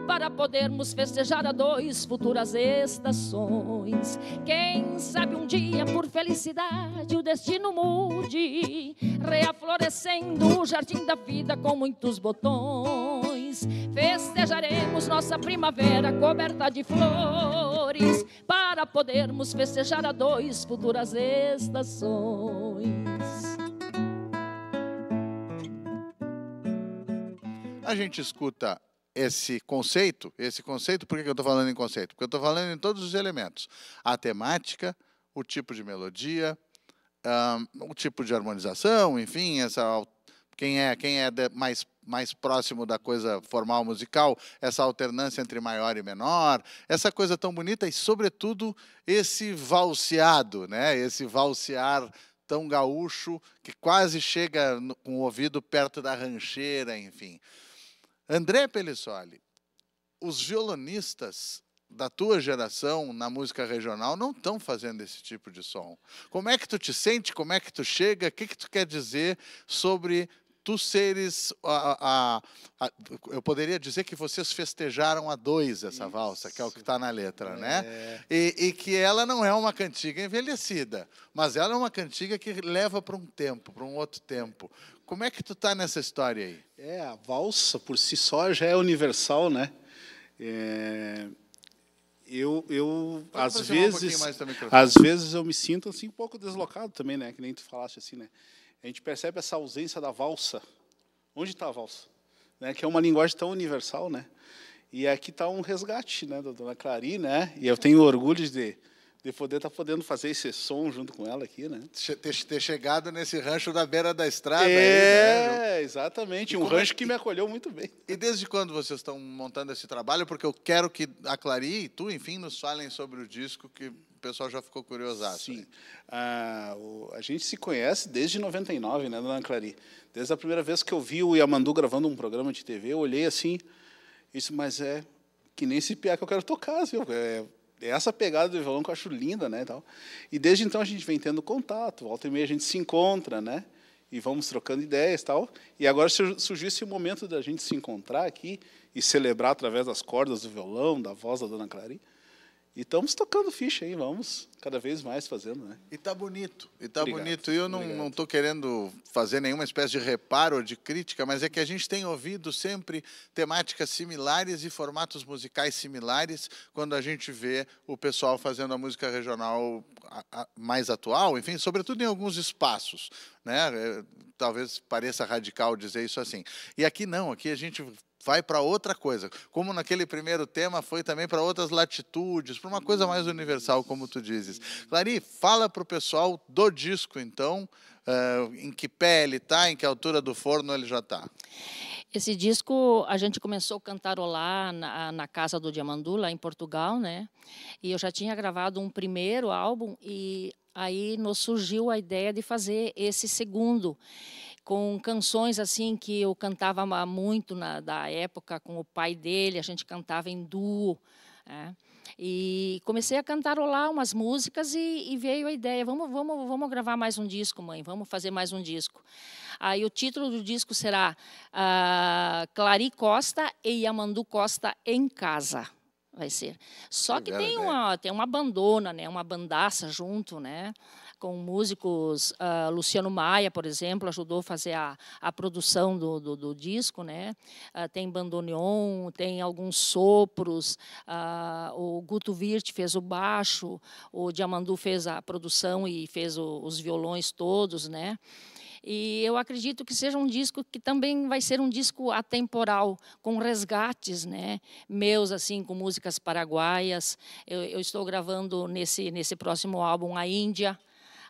para podermos festejar a dois futuras estações. Quem sabe um dia, por felicidade, o destino mude, reaflorescendo o jardim da vida com muitos botões flores. Festejaremos nossa primavera coberta de flores, para podermos festejar a dois futuras estações. A gente escuta esse conceito, esse conceito, por que eu estou falando em conceito? Porque eu estou falando em todos os elementos. A temática, o tipo de melodia, um, o tipo de harmonização, enfim, essa, quem é quem é mais mais próximo da coisa formal musical, essa alternância entre maior e menor, essa coisa tão bonita e, sobretudo, esse valseado, né? esse valsear tão gaúcho que quase chega no, com o ouvido perto da rancheira, enfim. André Pelissoli, os violonistas da tua geração na música regional não estão fazendo esse tipo de som. Como é que tu te sente? Como é que tu chega? O que, que tu quer dizer sobre tu seres. A, a, a, eu poderia dizer que vocês festejaram a dois essa Isso. valsa, que é o que está na letra, né? é. né? E, e, que ela não é uma cantiga envelhecida, mas ela é uma cantiga que leva para um tempo, para um outro tempo. Como é que tu está nessa história aí? É, a valsa por si só já é universal, né? É, eu, eu às vezes, um às vezes eu me sinto assim um pouco deslocado também, né? Que nem tu falaste assim, né? a gente percebe essa ausência da valsa. Onde está a valsa? Né, que é uma linguagem tão universal, né? E aqui está um resgate, né, da Dona Clary, né? E eu tenho orgulho de de poder estar tá podendo fazer esse som junto com ela aqui, né? Ter, ter chegado nesse rancho da beira da estrada. É, aí, né, é, exatamente. E um é rancho é, que me acolheu muito bem. E desde quando vocês estão montando esse trabalho? Porque eu quero que a Clari e tu, enfim, nos falem sobre o disco que o pessoal já ficou curioso. Sim. Né? Ah, o, a gente se conhece desde 99, né, dona Clari? Desde a primeira vez que eu vi o Yamandu gravando um programa de TV, eu olhei assim, isso, mas é que nem esse piá que eu quero tocar, viu? É, essa pegada do violão que eu acho linda, né, e tal. E desde então a gente vem tendo contato, volta e meia a gente se encontra, né? E vamos trocando ideias, tal. E agora surgiu esse momento da gente se encontrar aqui e celebrar através das cordas do violão, da voz da Dona Clarinha. E estamos tocando ficha aí, vamos cada vez mais fazendo, né? E tá bonito, e tá Obrigado. bonito. E eu não, não tô querendo fazer nenhuma espécie de reparo ou de crítica, mas é que a gente tem ouvido sempre temáticas similares e formatos musicais similares quando a gente vê o pessoal fazendo a música regional mais atual, enfim, sobretudo em alguns espaços, né? É, talvez pareça radical dizer isso assim. E aqui não, aqui a gente vai para outra coisa. Como naquele primeiro tema foi também para outras latitudes, para uma coisa mais universal, como tu dizes. Clari, fala para o pessoal do disco, então, uh, em que pé ele está, em que altura do forno ele já está. Esse disco a gente começou a cantarolar na, na casa do Diamandu, lá em Portugal, né? E eu já tinha gravado um primeiro álbum e aí nos surgiu a ideia de fazer esse segundo com canções assim que eu cantava muito na da época com o pai dele, a gente cantava em duo. Né? E comecei a cantarolar umas músicas e, e, veio a ideia, vamos, vamos, vamos gravar mais um disco, mãe, vamos fazer mais um disco. Aí o título do disco será ah, Clari Costa e Yamandu Costa em Casa vai ser. Só que tem uma, tem uma bandona, né? Uma bandaça junto, né? com músicos, uh, Luciano Maia, por exemplo, ajudou a fazer a, a produção do, do, do disco, né? Uh, tem bandoneon, tem alguns sopros, uh, o Guto Virt fez o baixo, o Diamandu fez a produção e fez o, os violões todos, né? E eu acredito que seja um disco que também vai ser um disco atemporal, com resgates, né? Meus, assim, com músicas paraguaias. Eu, eu estou gravando nesse, nesse próximo álbum A Índia,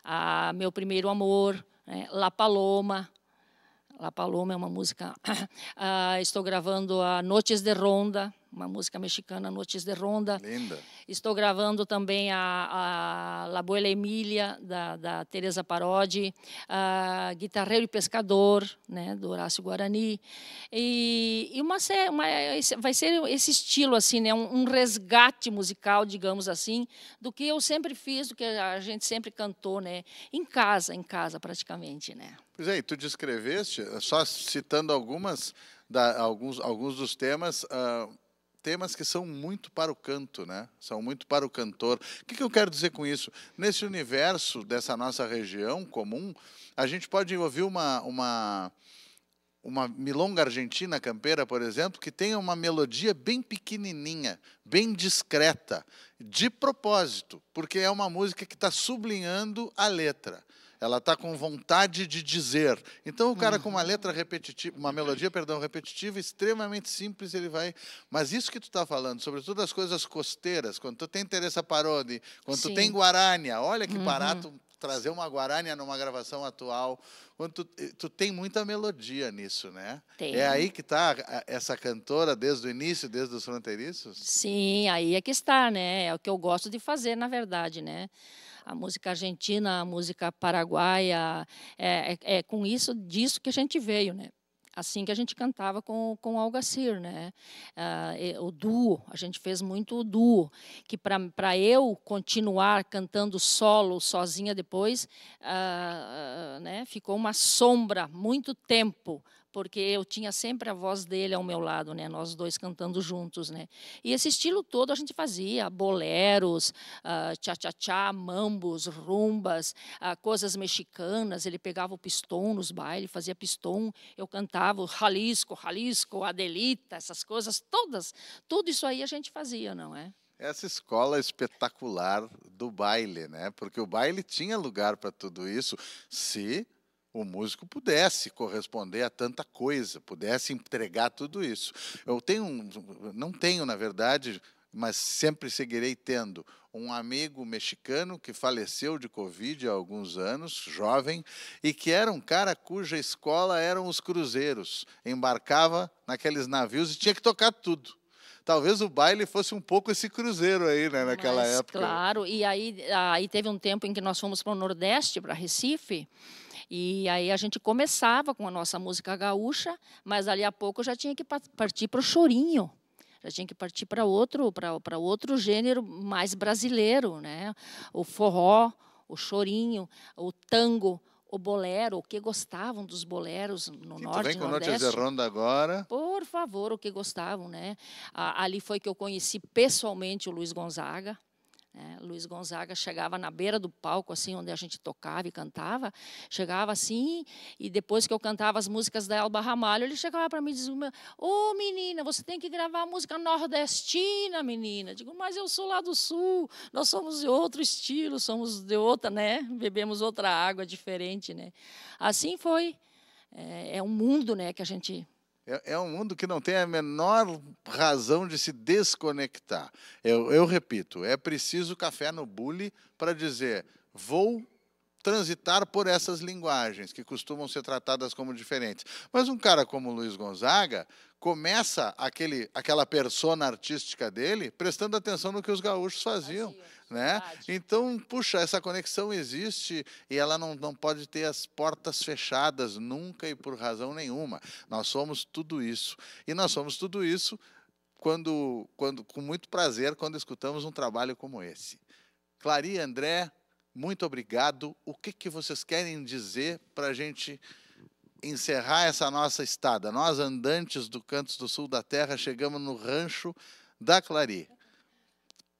a Meu Primeiro Amor, né, La Paloma. La Paloma é uma música. ah, estou gravando a Noites de Ronda uma música mexicana, Noites de Ronda. Linda. Estou gravando também a, a La Boela Emília, da, da Teresa Parodi, a Guitarreiro e Pescador, né, do Horácio Guarani. E, e uma, uma, vai ser esse estilo, assim, né, um, um, resgate musical, digamos assim, do que eu sempre fiz, do que a gente sempre cantou, né, em casa, em casa praticamente. Né. Pois é, e tu descreveste, só citando algumas... Da, alguns, alguns dos temas, uh, temas que são muito para o canto, né? São muito para o cantor. O que, que, eu quero dizer com isso? Nesse universo dessa nossa região comum, a gente pode ouvir uma uma uma milonga argentina campeira, por exemplo, que tem uma melodia bem pequenininha, bem discreta, de propósito, porque é uma música que está sublinhando a letra ela está com vontade de dizer. Então o cara com uma uhum. letra repetitiva, uma melodia, perdão, repetitiva, extremamente simples, ele vai. Mas isso que tu está falando, sobretudo as coisas costeiras, quando tu tem Teresa Parodi, quando Sim. tu tem guarania olha que uhum. barato trazer uma guarania numa gravação atual. Quando tu, eh, tu tem muita melodia nisso, né? Tem. É aí que está essa cantora desde o início, desde os fronteiriços? Sim, aí é que está, né? É o que eu gosto de fazer, na verdade, né? a música argentina, a música paraguaia. É, é, é com isso, disso que a gente veio, né? assim que a gente cantava com, com o Algacir, né? Ah, o duo, a gente fez muito o duo, que para eu continuar cantando solo, sozinha depois, ah, ah, né? ficou uma sombra muito tempo, porque eu tinha sempre a voz dele ao meu lado, né? Nós dois cantando juntos, né? E esse estilo todo a gente fazia, boleros, uh, ah, cha-cha-cha, mambos, rumbas, uh, coisas mexicanas. Ele pegava o pistão nos bailes, fazia pistão. Eu cantava o Jalisco, Jalisco, Adelita, essas coisas todas. Tudo isso aí a gente fazia, não é? Essa escola espetacular do baile, né? Porque o baile tinha lugar para tudo isso, se o músico pudesse corresponder a tanta coisa, pudesse entregar tudo isso. Eu tenho, não tenho, na verdade, mas sempre seguirei tendo um amigo mexicano que faleceu de Covid há alguns anos, jovem, e que era um cara cuja escola eram os cruzeiros. Embarcava naqueles navios e tinha que tocar tudo talvez o baile fosse um pouco esse cruzeiro aí, né, naquela Mas, época. Claro, e aí, aí teve um tempo em que nós fomos para o Nordeste, para Recife, e aí a gente começava com a nossa música gaúcha, mas ali a pouco já tinha que partir para o chorinho já tinha que partir para outro para outro gênero mais brasileiro né o forró o chorinho o tango o bolero, o que gostavam dos boleros no e norte vem com Nordeste. Notícias Ronda agora. Por favor, o que gostavam, né? Ali foi que eu conheci pessoalmente o Luiz Gonzaga, né? Luiz Gonzaga chegava na beira do palco, assim, onde a gente tocava e cantava, chegava assim, e depois que eu cantava as músicas da Elba Ramalho, ele chegava para mim e dizia: Ô oh, menina, você tem que gravar música nordestina, menina. Eu digo, mas eu sou lá do sul, nós somos de outro estilo, somos de outra, né? Bebemos outra água diferente, né? Assim foi. É, é um mundo, né, que a gente é, é, um mundo que não tem a menor razão de se desconectar. Eu, eu repito, é preciso café no bule para dizer vou transitar por essas linguagens que costumam ser tratadas como diferentes. Mas um cara como Luiz Gonzaga começa aquele, aquela persona artística dele prestando atenção no que os gaúchos faziam, é né? Então, puxa, essa conexão existe e ela não, não pode ter as portas fechadas nunca e por razão nenhuma. Nós somos tudo isso. E nós somos tudo isso quando, quando com muito prazer quando escutamos um trabalho como esse. Clary André, muito obrigado. O que, que vocês querem dizer para a gente encerrar essa nossa estada? Nós, andantes do Cantos do Sul da Terra, chegamos no rancho da Clari.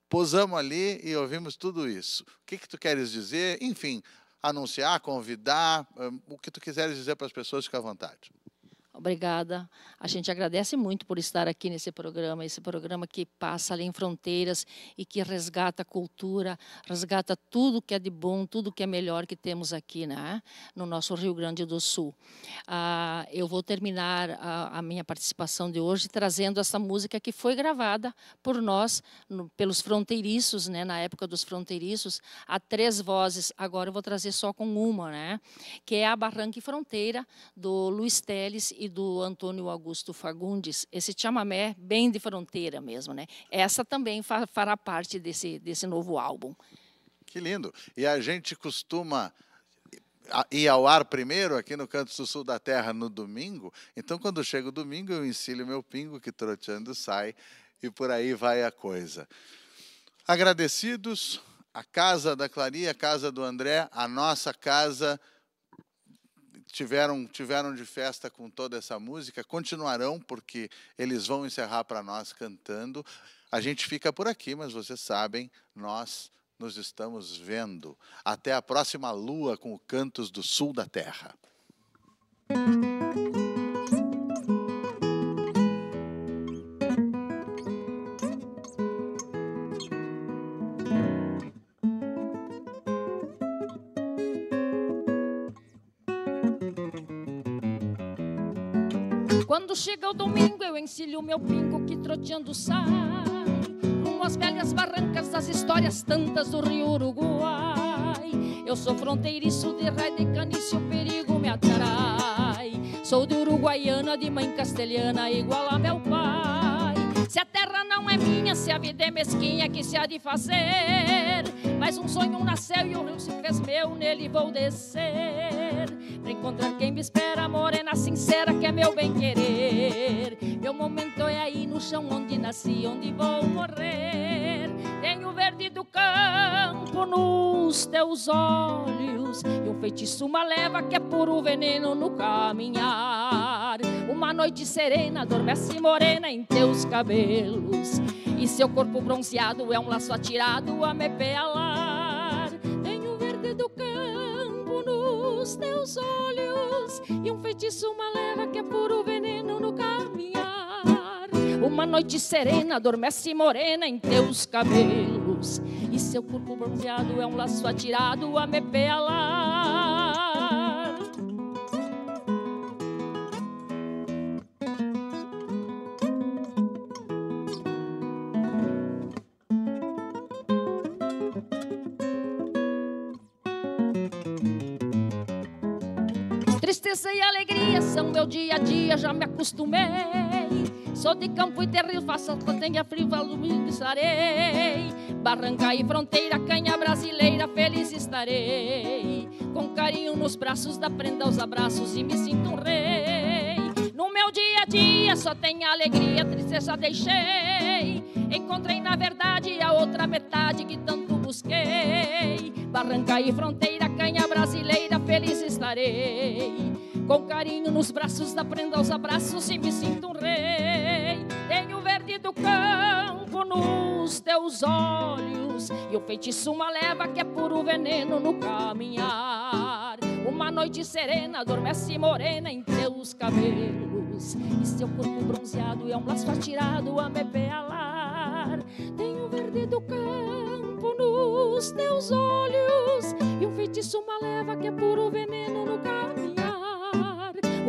Posamos ali e ouvimos tudo isso. O que, que tu queres dizer? Enfim, anunciar, convidar, hum, o que tu quiseres dizer para as pessoas, fica à vontade. Obrigada. A gente agradece muito por estar aqui nesse programa, esse programa que passa além fronteiras e que resgata a cultura, resgata tudo que é de bom, tudo que é melhor que temos aqui né? no nosso Rio Grande do Sul. Ah, eu vou terminar a, a, minha participação de hoje trazendo essa música que foi gravada por nós, no, pelos fronteiriços, né? na época dos fronteiriços, a três vozes. Agora eu vou trazer só com uma, né? que é a Barranque Fronteira, do Luiz Teles e do Antônio Augusto Fagundes, esse chamamé bem de fronteira mesmo, né? Essa também fará parte desse, desse novo álbum. Que lindo. E a gente costuma eh, ir ao ar primeiro aqui no Canto do Sul da Terra no domingo. Então, quando chega o domingo, eu ensino meu pingo que troteando sai e por aí vai a coisa. Agradecidos, a casa da Claria, a casa do André, a nossa casa tiveram, tiveram de festa com toda essa música, continuarão, porque eles vão encerrar para nós cantando. A gente fica por aqui, mas vocês sabem, nós nos estamos vendo. Até a próxima lua com o Cantos do Sul da Terra. Quando chega o domingo, eu ensilho meu pingo que troteando sai. Com as velhas barrancas das histórias tantas do Rio Uruguai. Eu sou fronteiriço de raio de canice, o perigo me atrai. Sou de Uruguaiana, de mãe castelhana, igual a meu pai. Se a terra não é minha, se a vida é mesquinha, que se há de fazer? Mas um sonho nasceu e o rio se fez meu, nele vou descer sempre encontrar quem me espera, morena sincera que é meu bem querer. Meu momento é aí no chão onde nasci, onde vou morrer. Tenho o verde do campo nos teus olhos e um feitiço, uma leva que é puro veneno no caminhar. Uma noite serena adormece assim, morena em teus cabelos e seu corpo bronzeado é um laço atirado a me pealar. Tenho o verde do campo teus olhos e um feitiço, uma leva que é puro veneno no caminhar. Uma noite serena adormece morena em teus cabelos e seu corpo bronzeado é um laço atirado a me pelar. Justiça e alegria são meu dia a dia, já me acostumei. Sou de campo e terril, faça faço tenha frio, domingo estarei. Barranca e fronteira, canha brasileira, feliz estarei. Com carinho nos braços da prenda aos abraços e me sinto um rei. No meu dia a dia só tem alegria, tristeza deixei. Encontrei na verdade a outra metade que tanto busquei. Barranca e fronteira, canha brasileira, feliz estarei. Com carinho nos braços da prenda aos abraços e me sinto um rei. Tenho o verde do campo nos teus olhos e o feitiço uma leva que é puro veneno no caminhar. Uma noite serena adormece morena em teus cabelos e seu corpo bronzeado é um laço atirado a me pealar. Tenho o verde do campo nos teus olhos e o feitiço uma leva que é puro veneno no caminhar.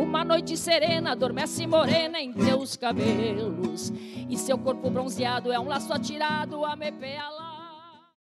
Uma noite serena adormece morena em teus cabelos. E seu corpo bronzeado é um laço atirado a me mepeala.